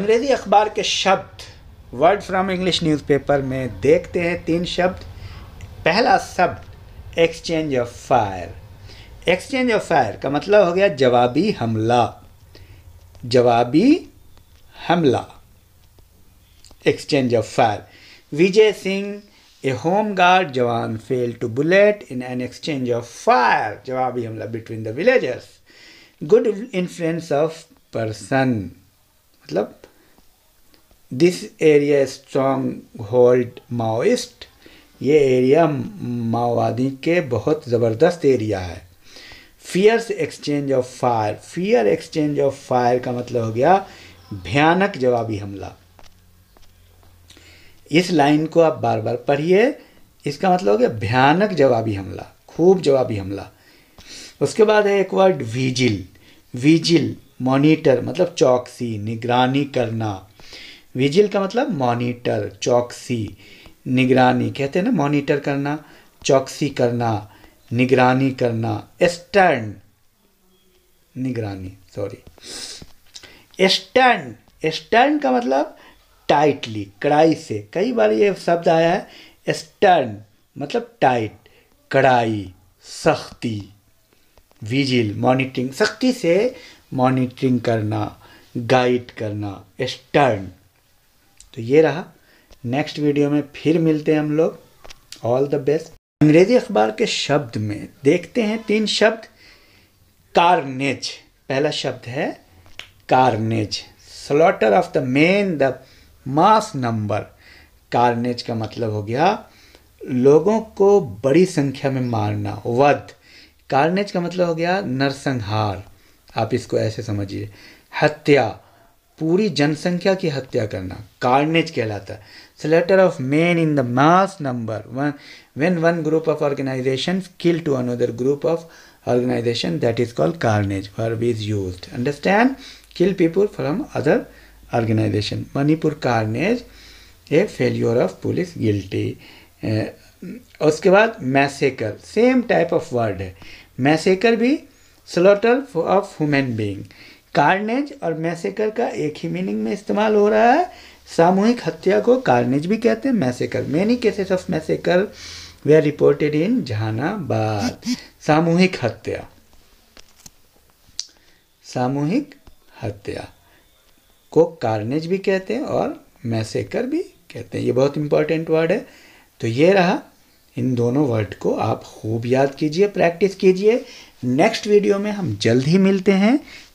अंग्रेज़ी अखबार के शब्द वर्ड फ्रॉम इंग्लिश न्यूज़पेपर में देखते हैं तीन शब्द पहला शब्द exchange of fire exchange of fire का मतलब हो गया जवाबी हमला जवाबी हमला exchange of fire Vijay Singh a home guard जवान fell to bullet in an exchange of fire जवाबी हमला between the villagers good influence of person मतलब this area strong hold Maoist ये एरिया माओवादी के बहुत ज़बरदस्त एरिया है fierce exchange of fire fear exchange of fire का मतलब हो गया भयानक जवाबी हमला इस लाइन को आप बार बार पढ़िए इसका मतलब हो गया भयानक जवाबी हमला खूब जवाबी हमला उसके बाद है एक वर्ड विजिल विजिल मॉनिटर मतलब चौकसी निगरानी करना विजिल का मतलब मॉनिटर चौकसी निगरानी कहते हैं ना मॉनिटर करना चौकसी करना निगरानी करना एस्टर्न निगरानी सॉरी एस्टर्न एस्टर्न का मतलब टाइटली कड़ाई से कई बार ये शब्द आया है एस्टर्न मतलब टाइट कड़ाई सख्ती विजिल मॉनिटरिंग सख्ती से मॉनिटरिंग करना गाइड करना एस्टर्न तो ये रहा नेक्स्ट वीडियो में फिर मिलते हैं हम लोग ऑल द बेस्ट अंग्रेजी अखबार के शब्द में देखते हैं तीन शब्द कार्नेज पहला शब्द है carnage slaughter of the men the mass number carnage का मतलब हो गया लोगों को बड़ी संख्या में मारना वध कारनेज का मतलब हो गया नरसंहार आप इसको ऐसे समझिए हत्या पूरी जनसंख्या की हत्या करना कार्नेज कहलाता है slaughter of men in the mass number one when one group of organisation kill to another group of organisation that is called carnage verb is use understand kill people from other organisation Manipur carnage a failure of police guilty उसके बाद massacre same type of word है massacre भी slaughter of human being carnage और massacre का एक ही meaning में इस्तेमाल हो रहा है सामूहिक हत्या को कार्नेज भी कहते हैं massacre many cases of massacre they are reported in Jehanabad सामूहिक हत्या सामूहिक हत्या को कार्नेज भी कहते हैं और मैसेकर भी कहते हैं ये बहुत इंपॉर्टेंट वर्ड है तो ये रहा इन दोनों वर्ड को आप खूब याद कीजिए प्रैक्टिस कीजिए नेक्स्ट वीडियो में हम जल्द ही मिलते हैं